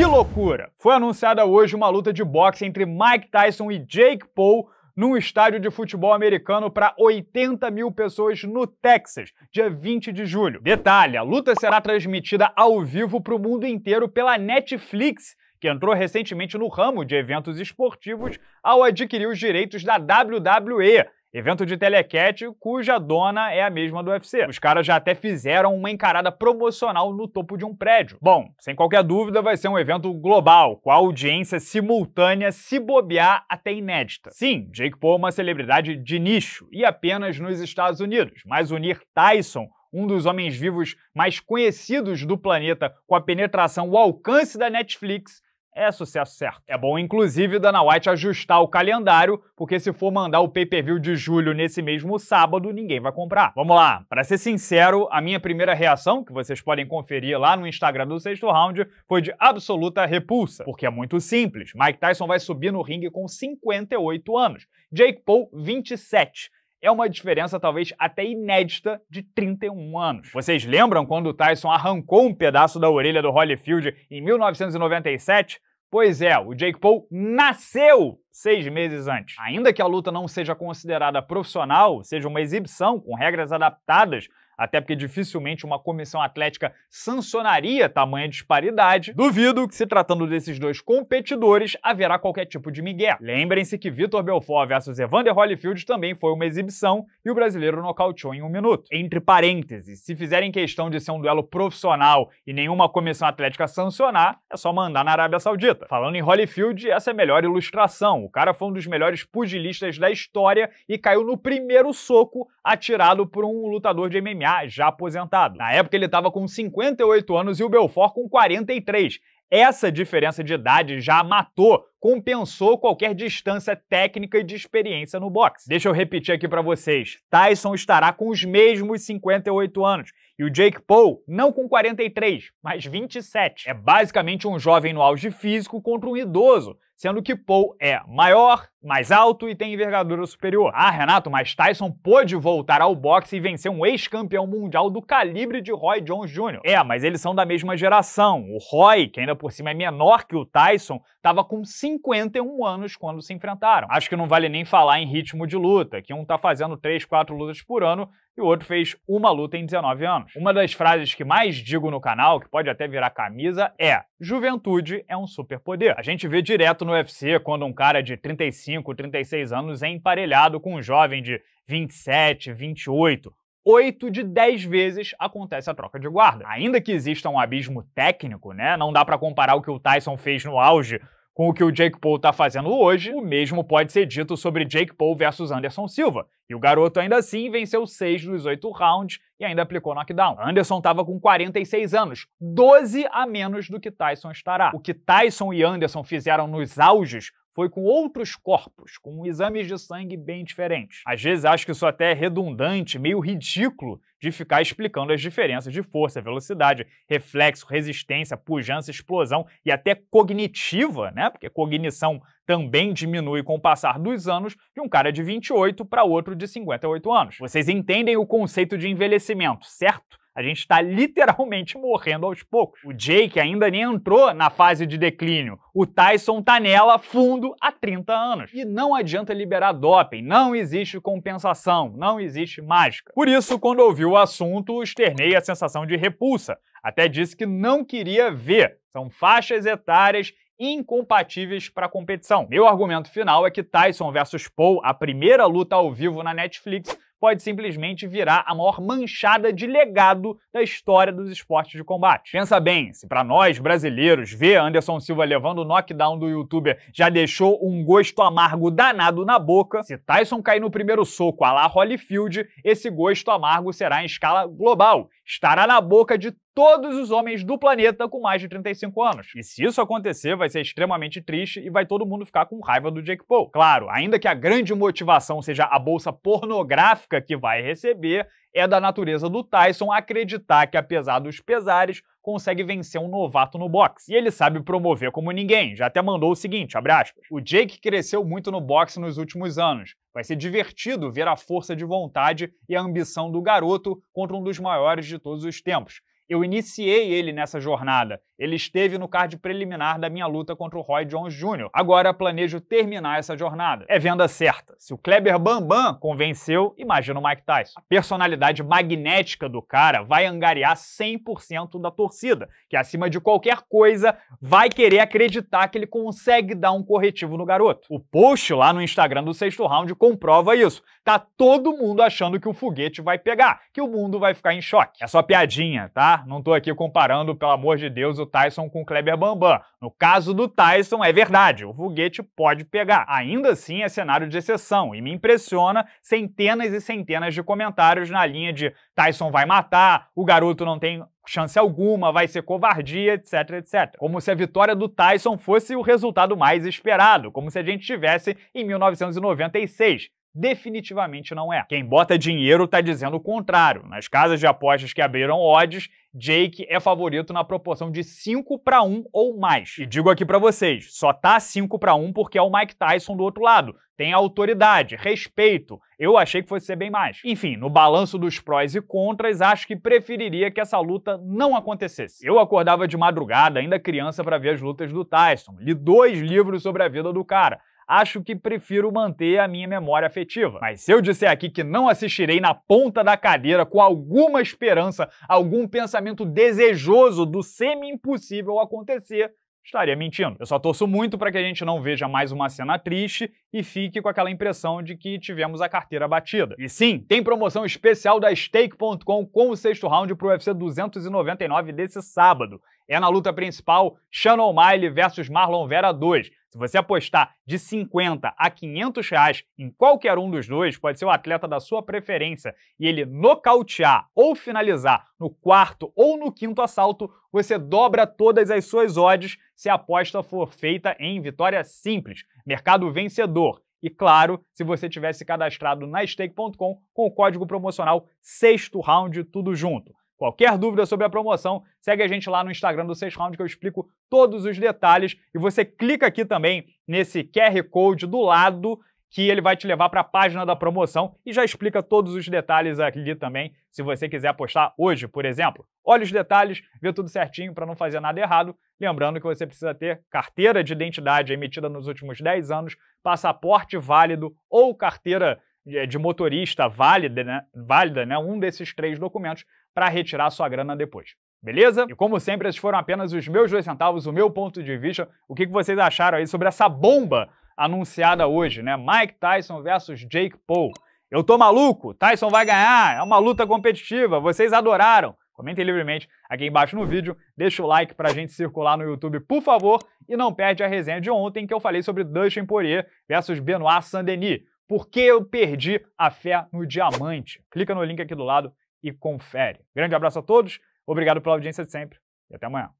Que loucura! Foi anunciada hoje uma luta de boxe entre Mike Tyson e Jake Paul num estádio de futebol americano para 80 mil pessoas no Texas, dia 20 de julho. Detalhe: a luta será transmitida ao vivo para o mundo inteiro pela Netflix, que entrou recentemente no ramo de eventos esportivos ao adquirir os direitos da WWE evento de telecat cuja dona é a mesma do UFC. Os caras já até fizeram uma encarada promocional no topo de um prédio. Bom, sem qualquer dúvida, vai ser um evento global, com a audiência simultânea se bobear até inédita. Sim, Jake Paul é uma celebridade de nicho e apenas nos Estados Unidos, mas unir Tyson um dos homens vivos mais conhecidos do planeta, com a penetração, o alcance da Netflix, é sucesso certo. É bom, inclusive, Dana White ajustar o calendário, porque se for mandar o pay-per-view de julho nesse mesmo sábado, ninguém vai comprar. Vamos lá, para ser sincero, a minha primeira reação, que vocês podem conferir lá no Instagram do sexto round, foi de absoluta repulsa, porque é muito simples. Mike Tyson vai subir no ringue com 58 anos, Jake Paul, 27 é uma diferença talvez até inédita de 31 anos. Vocês lembram quando o Tyson arrancou um pedaço da orelha do Holyfield em 1997? Pois é, o Jake Paul nasceu seis meses antes. Ainda que a luta não seja considerada profissional, seja uma exibição com regras adaptadas até porque dificilmente uma comissão atlética sancionaria tamanha disparidade, duvido que, se tratando desses dois competidores, haverá qualquer tipo de migué. Lembrem-se que Vitor Belfort versus Evander Holyfield também foi uma exibição e o brasileiro nocauteou em um minuto. Entre parênteses, se fizerem questão de ser um duelo profissional e nenhuma comissão atlética sancionar, é só mandar na Arábia Saudita. Falando em Holyfield, essa é a melhor ilustração. O cara foi um dos melhores pugilistas da história e caiu no primeiro soco atirado por um lutador de MMA já aposentado. Na época ele estava com 58 anos e o Belfort com 43. Essa diferença de idade já matou, compensou qualquer distância técnica e de experiência no boxe. Deixa eu repetir aqui para vocês. Tyson estará com os mesmos 58 anos e o Jake Paul não com 43, mas 27. É basicamente um jovem no auge físico contra um idoso, sendo que Paul é maior, mais alto e tem envergadura superior. Ah, Renato, mas Tyson pôde voltar ao boxe e vencer um ex-campeão mundial do calibre de Roy Jones Jr. É, mas eles são da mesma geração. O Roy, que ainda por cima é menor que o Tyson, estava com 51 anos quando se enfrentaram. Acho que não vale nem falar em ritmo de luta, que um tá fazendo 3, 4 lutas por ano e o outro fez uma luta em 19 anos. Uma das frases que mais digo no canal, que pode até virar camisa, é: juventude é um superpoder. A gente vê direto no UFC quando um cara de 35, 36 anos é emparelhado com um jovem de 27, 28. 8 de 10 vezes acontece a troca de guarda. Ainda que exista um abismo técnico, né? Não dá para comparar o que o Tyson fez no auge com o que o Jake Paul está fazendo hoje, o mesmo pode ser dito sobre Jake Paul versus Anderson Silva, e o garoto ainda assim venceu seis dos oito rounds e ainda aplicou knockdown. Anderson estava com 46 anos, 12 a menos do que Tyson estará. O que Tyson e Anderson fizeram nos auges foi com outros corpos, com exames de sangue bem diferentes. Às vezes acho que isso até é redundante, meio ridículo de ficar explicando as diferenças de força, velocidade, reflexo, resistência, pujança, explosão e até cognitiva, né? Porque cognição também diminui com o passar dos anos de um cara de 28 para outro de 58 anos. Vocês entendem o conceito de envelhecimento, certo? A gente está literalmente morrendo aos poucos. O Jake ainda nem entrou na fase de declínio. O Tyson tá nela fundo há 30 anos. E não adianta liberar doping, não existe compensação, não existe mágica. Por isso, quando ouvi o assunto, externei a sensação de repulsa. Até disse que não queria ver. São faixas etárias incompatíveis para a competição. Meu argumento final é que Tyson versus Paul, a primeira luta ao vivo na Netflix, pode simplesmente virar a maior manchada de legado da história dos esportes de combate. Pensa bem, se para nós brasileiros ver Anderson Silva levando o knockdown do youtuber já deixou um gosto amargo danado na boca, se Tyson cair no primeiro soco à la Holyfield, esse gosto amargo será em escala global, estará na boca de todos os homens do planeta com mais de 35 anos. E se isso acontecer, vai ser extremamente triste e vai todo mundo ficar com raiva do Jake Paul. Claro, ainda que a grande motivação seja a bolsa pornográfica que vai receber, é da natureza do Tyson acreditar que, apesar dos pesares, consegue vencer um novato no boxe. E ele sabe promover como ninguém, já até mandou o seguinte, abre aspas, o Jake cresceu muito no boxe nos últimos anos. Vai ser divertido ver a força de vontade e a ambição do garoto contra um dos maiores de todos os tempos eu iniciei ele nessa jornada. Ele esteve no card preliminar da minha luta contra o Roy Jones Jr. Agora planejo terminar essa jornada. É venda certa. Se o Kleber Bambam convenceu, imagina o Mike Tyson. A personalidade magnética do cara vai angariar 100% da torcida, que acima de qualquer coisa vai querer acreditar que ele consegue dar um corretivo no garoto. O post lá no Instagram do sexto round comprova isso. Tá todo mundo achando que o foguete vai pegar, que o mundo vai ficar em choque. É só piadinha, tá? Não estou aqui comparando, pelo amor de Deus, o Tyson com o Kleber Bambam. No caso do Tyson, é verdade, o foguete pode pegar. Ainda assim, é cenário de exceção e me impressiona centenas e centenas de comentários na linha de Tyson vai matar, o garoto não tem chance alguma, vai ser covardia, etc, etc. Como se a vitória do Tyson fosse o resultado mais esperado, como se a gente tivesse em 1996. Definitivamente não é. Quem bota dinheiro está dizendo o contrário. Nas casas de apostas que abriram odds, Jake é favorito na proporção de 5 para 1 ou mais. E digo aqui para vocês, só tá 5 para 1 porque é o Mike Tyson do outro lado. Tem autoridade, respeito. Eu achei que fosse ser bem mais. Enfim, no balanço dos prós e contras, acho que preferiria que essa luta não acontecesse. Eu acordava de madrugada, ainda criança, para ver as lutas do Tyson. Li dois livros sobre a vida do cara acho que prefiro manter a minha memória afetiva. Mas se eu disser aqui que não assistirei na ponta da cadeira com alguma esperança, algum pensamento desejoso do semi-impossível acontecer, estaria mentindo. Eu só torço muito para que a gente não veja mais uma cena triste e fique com aquela impressão de que tivemos a carteira batida. E sim, tem promoção especial da Stake.com com o sexto round para o UFC 299 desse sábado. É na luta principal, Shannon Miley versus Marlon Vera 2. Se você apostar de 50 a 500 reais em qualquer um dos dois, pode ser o atleta da sua preferência, e ele nocautear ou finalizar no quarto ou no quinto assalto, você dobra todas as suas odds se a aposta for feita em vitória simples, mercado vencedor. E claro, se você tivesse cadastrado na stake.com com o código promocional sexto round tudo junto. Qualquer dúvida sobre a promoção, segue a gente lá no Instagram do 6 Round que eu explico todos os detalhes. E você clica aqui também nesse QR Code do lado que ele vai te levar para a página da promoção e já explica todos os detalhes aqui também, se você quiser apostar hoje, por exemplo. Olha os detalhes, vê tudo certinho para não fazer nada errado. Lembrando que você precisa ter carteira de identidade emitida nos últimos 10 anos, passaporte válido ou carteira eh, de motorista válida, né? válida, né? Um desses três documentos para retirar sua grana depois. Beleza? E como sempre, esses foram apenas os meus dois centavos, o meu ponto de vista, o que vocês acharam aí sobre essa bomba anunciada hoje, né? Mike Tyson versus Jake Paul. Eu tô maluco, Tyson vai ganhar, é uma luta competitiva, vocês adoraram. Comentem livremente aqui embaixo no vídeo, deixa o like pra gente circular no YouTube, por favor, e não perde a resenha de ontem que eu falei sobre Dustin Poirier versus Benoit Saint-Denis. Por que eu perdi a fé no diamante? Clica no link aqui do lado e confere. Grande abraço a todos, obrigado pela audiência de sempre e até amanhã.